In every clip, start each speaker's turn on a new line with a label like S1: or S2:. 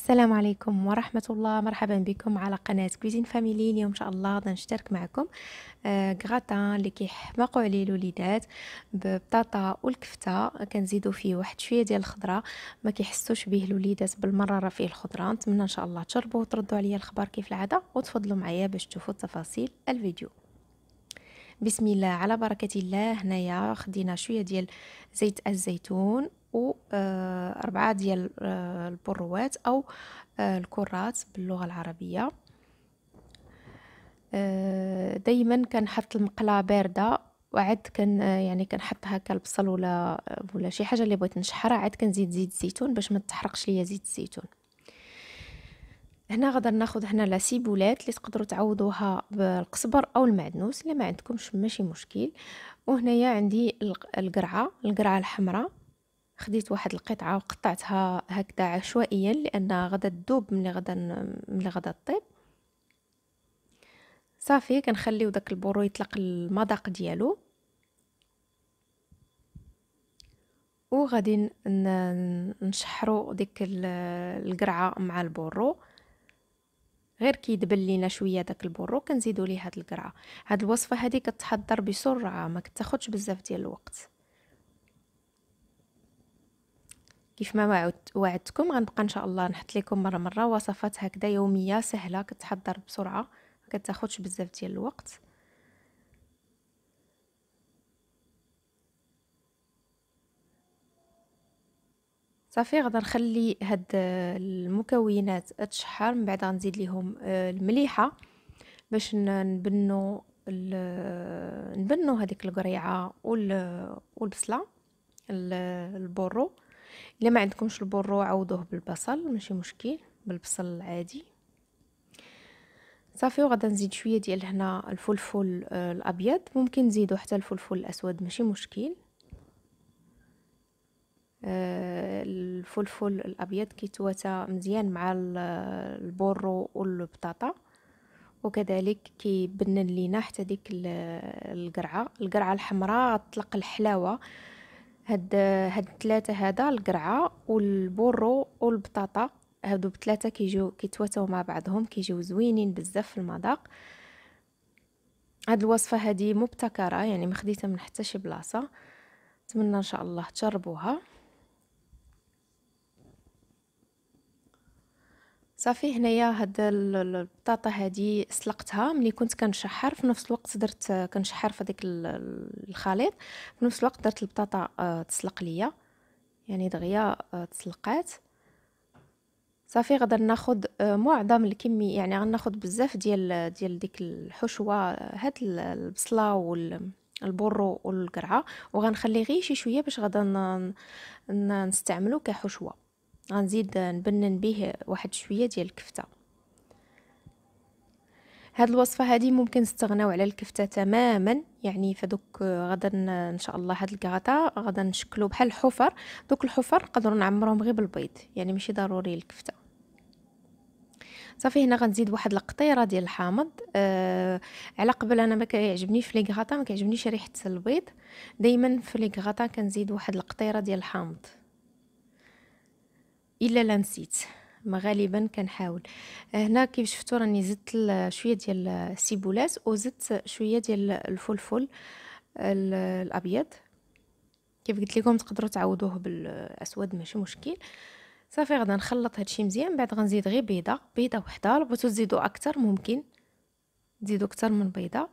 S1: السلام عليكم ورحمة الله مرحبا بكم على قناة كويزين فاميلي اليوم إن شاء الله غادي نشترك معكم آه، غراتان اللي كيحماقوا عليه الوليدات ببطاطا والكفتة كنزيدو فيه واحد شوية ديال الخضرة ما كيحسوش به الوليدات بالمرة راه فيه الخضرة نتمنى إن شاء الله تجربوه وتردوا عليا الخبر كيف العادة وتفضلوا معايا باش تشوفوا تفاصيل الفيديو بسم الله على بركة الله هنايا خدينا شوية ديال زيت الزيتون آه، أربعة ديال آه، البروات أو آه، الكرات باللغة العربية دايما كنحط المقلاة باردة وعاد كان يعني كنحط هكا البصل ولا ولا شي حاجه اللي بغيت نشحرها عاد كنزيد زيت الزيتون باش ما تحرقش ليا زيت الزيتون هنا غدر ناخذ هنا لا سيبولات اللي تقدروا تعوضوها بالقزبر او المعدنوس اللي ما عندكمش ماشي مشكل وهنايا عندي القرعه القرعه الحمراء خديت واحد القطعه وقطعتها هكذا عشوائيا لان غدا تذوب ملي غدا ملي غدا طيب صافي كنخليو داك البورو يطلق المذاق ديالو وغادي نشحرو ديك القرعه مع البورو غير كيدبل لينا شويه داك البورو كنزيدو ليه هاد القرعه هاد الوصفه هادي كتحضر بسرعه ما كتاخدش بزاف ديال الوقت كيف ما وعدت وعدتكم غنبقى ان شاء الله نحط لكم مره مره وصفات هكذا يوميه سهله كتحضر بسرعه ما كتاخذش بزاف ديال الوقت صافي غدا نخلي هاد المكونات تشحر من بعد غنزيد ليهم آه، المليحه باش نبنو نبنو هذيك القريعه والبصله البرو الا ما عندكمش البرو عوضوه بالبصل ماشي مشكل بالبصل العادي صافي وغادا نزيد شويه ديال هنا الفلفل آه، الابيض ممكن نزيدو حتى الفلفل الاسود ماشي مشكل آه، الفلفل الابيض كيتواتى مزيان مع آه، البرو والبطاطا وكذلك كيبنن لينا حتى ديك القرعه القرعه الحمراء تطلق الحلاوه هاد هاد ثلاثه هذا القرعه والبورو والبطاطا هادو بثلاثه كيجيو كيتواتاو مع بعضهم كيجيو زوينين بزاف في المذاق هاد الوصفه هادي مبتكره يعني ما خديتها من حتى شي بلاصه نتمنى ان شاء الله تجربوها صافي هنايا هاد البطاطا هادي سلقتها ملي كنت كنشحر في نفس الوقت درت كنشحر في ديك الخليط في نفس الوقت درت البطاطا آه، تسلق ليا يعني دغيا آه، تسلقات صافي غدا ناخذ آه، معظم الكميه يعني غناخذ بزاف ديال ديال ديك الحشوه هاد البصله وال البرو والقرعه وغنخلي غير شي شويه باش غادا نستعملو كحشوه غنزيد نبنن به واحد شويه ديال الكفته هاد الوصفه هادي ممكن نستغناو على الكفته تماما يعني فدوك غدا ان شاء الله هاد الكغطا غدا نشكلو بحال الحفر دوك الحفر نقدروا نعمرهم غير بالبيض يعني ماشي ضروري الكفته صافي هنا غنزيد واحد القطيره ديال الحامض آه على قبل انا ما كيعجبنيش في لي غطا ما كيعجبنيش ريحه البيض دائما في لي غطا كنزيد واحد القطيره ديال الحامض الا لا نسيت ما غالبا كنحاول هنا كيف شفتوا راني زدت شويه ديال السيبولات وزدت شويه ديال الفلفل الابيض كيف قلت لكم تقدروا تعوضوه بالاسود ماشي مشكل صافي غدا نخلط هادشي مزيان بعد غنزيد غير بيضه بيضه وحده لو بغيتو تزيدوا اكثر ممكن تزيدوا اكثر من بيضه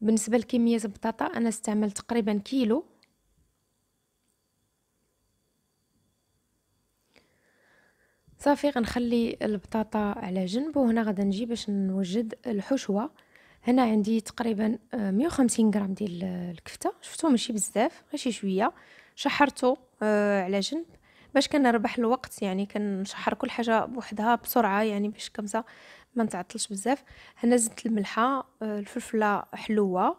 S1: بالنسبه لكميه البطاطا انا استعملت تقريبا كيلو صافي غنخلي البطاطا على جنب وهنا غادي نجي باش نوجد الحشوه هنا عندي تقريبا 150 آه، غرام ديال الكفته شفتو ماشي بزاف غير شي شويه شحرتو آه، على جنب باش كنربح الوقت يعني كنشحر كل حاجه بوحدها بسرعه يعني باش كمسه ما نتعطلش بزاف هنا زدت الملحه آه، الفلفله حلوه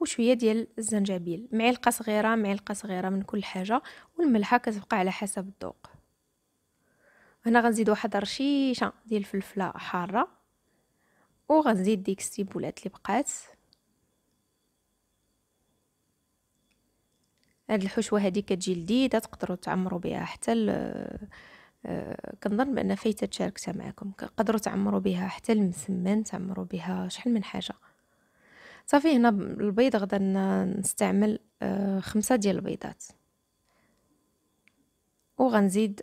S1: وشويه ديال الزنجبيل معلقه صغيره معلقه صغيره من كل حاجه والملحه كتبقى على حسب الذوق هنا غنزيد واحد رشيشه ديال الفلفله حاره وغنزيد ديك السيبولات اللي بقات هاد الحشوه هادي كتجي لذيذه تقدروا تعمروا بها حتى كنظن بان فايته تشاركتها معكم قدروا تعمروا بها حتى المسمن تعمروا بها شحال من حاجه صافي هنا البيض غدا نستعمل آه، خمسة ديال البيضات وغنزيد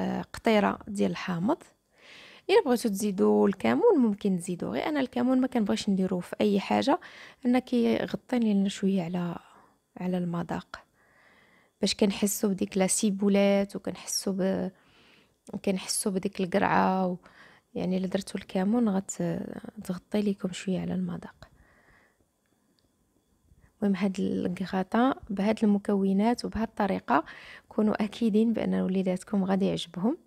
S1: آه، قطيره ديال الحامض الا بغيتو تزيدوا الكمون ممكن تزيدوا غير انا الكمون ما كنبغيش نديرو في اي حاجه انا كيغطي لينا شويه على على المذاق باش كنحسوا بديك لا سيبولات وكنحسوا ب كنحسوا بديك القرعه و... يعني الا درتو الكمون غتغطي ليكم شويه على المذاق المهم هاد الكغاطا بهاد المكونات وبهاد الطريقه كونوا اكيدين بان وليداتكم غادي يعجبهم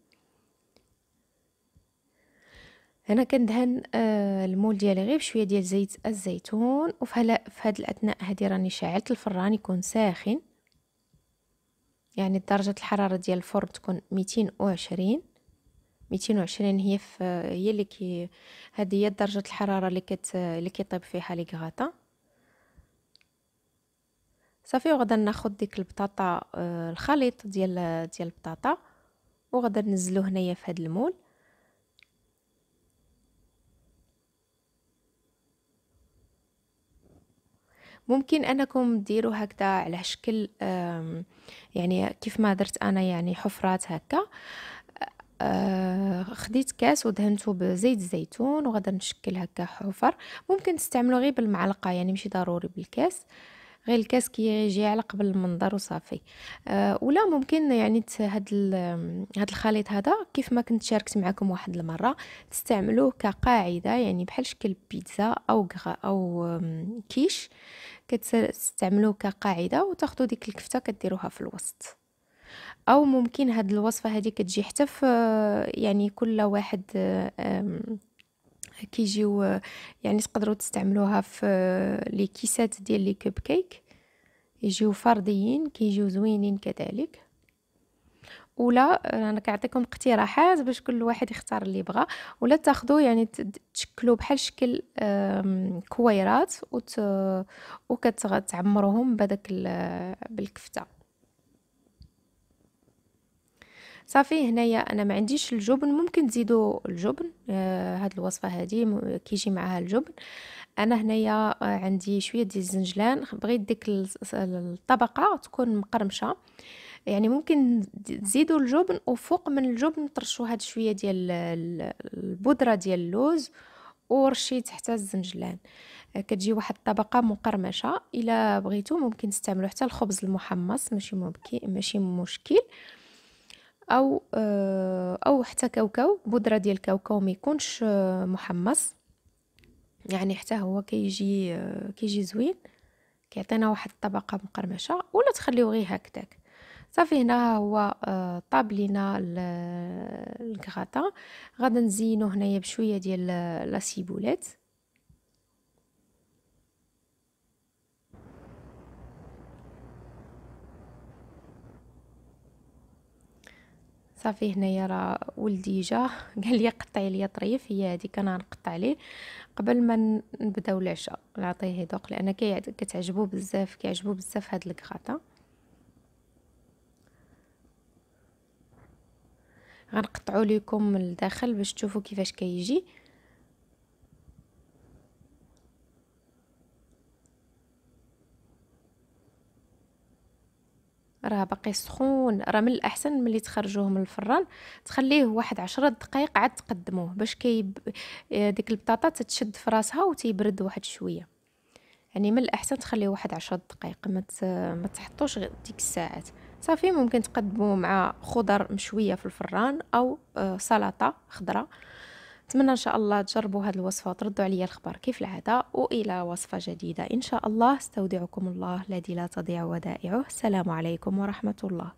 S1: هنا كندهن آه، المول ديالي غير بشويه ديال زيت الزيتون وفي هاد الاثناء هادي راني شعلت الفران يكون ساخن يعني درجة الحرارة ديال الفرن تكون ميتين وعشرين ميتين وعشرين هي في هي اللي كي هذه هي درجة الحرارة اللي كت اللي كيطيب فيها لي كغاطا صافي وغدا ناخد ديك البطاطا آه، الخليط ديال ديال البطاطا وغدا ننزلو هنايا في هاد المول ممكن انكم ديروا هكذا على شكل يعني كيف ما درت انا يعني حفرات هكا آه، خديت كاس ودهنته بزيت الزيتون وغادي نشكل هكا حفر ممكن تستعملوا غير بالمعلقه يعني ماشي ضروري بالكاس غير الكاس كيجي على قبل المنظر وصافي آه، ولا ممكن يعني هاد هاد الخليط هذا كيف ما كنت شاركت معكم واحد المره تستعملوه كقاعده يعني بحال شكل بيتزا او او كيش كتستعملوه كقاعده وتاخذوا ديك الكفته كديروها في الوسط او ممكن هاد الوصفه هذه كتجي حتى في آه، يعني كل واحد آه، كيجيو آه، يعني تقدروا تستعملوها في لي كيسات ديال لي كوب كيك يجيو فرديين كيجيو زوينين كذلك ولا انا كنعطيكم اقتراحات باش كل واحد يختار اللي يبغى ولا تاخذوا يعني تشكلوا بحال شكل كويرات وت... وكتعمروهم بداك بالكفته صافي هنايا انا ما عنديش الجبن ممكن تزيدوا الجبن آه هاد الوصفه هادي كيجي معها الجبن انا هنايا آه، عندي شويه ديال الزنجلان بغيت ديك الطبقه تكون مقرمشه يعني ممكن تزيدوا الجبن وفوق من الجبن ترشوا هاد شويه ديال البودره ديال اللوز ورشي تحت الزنجلان آه، كتجي واحد الطبقه مقرمشه الا بغيتو ممكن تستعملوا حتى الخبز المحمص ماشي مبكي ماشي مشكل او آه، او حتى كاوكاو بودره ديال الكاوكاو ما يكونش آه، محمص يعني حتى هو كيجي كيجي زوين كيعطينا واحد الطبقه مقرمشه ولا تخليوه غير هكذاك صافي هنا هو آه، طاب لينا الكغاطا غادي نزينو هنايا بشويه ديال آه، لا صافي هنايا راه ولدي جا قال لي قطعي لي طريف هي هذيك انا نقطع ليه قبل ما نبداو العشاء نعطيه يذوق لان كتعجبو بزاف كيعجبو بزاف هاد الكغاطه غنقطعو لكم من الداخل باش تشوفوا كيفاش كيجي راه باقي سخون راه من الاحسن ملي تخرجوه من الفران تخليه واحد عشرة دقائق عاد تقدموه باش كيب آه، ديك البطاطا تتشد في راسها وتيبرد واحد شويه يعني من الاحسن تخليه واحد عشرة دقائق ما ما تحطوش ديك الساعات صافي ممكن تقدموا مع خضر مشويه في الفران او آه، سلطه خضراء نتمنى ان شاء الله تجربوا هذه الوصفه وتردوا عليا الخبر كيف العاده والى وصفه جديده ان شاء الله استودعكم الله الذي لا تضيع ودائعه السلام عليكم ورحمه الله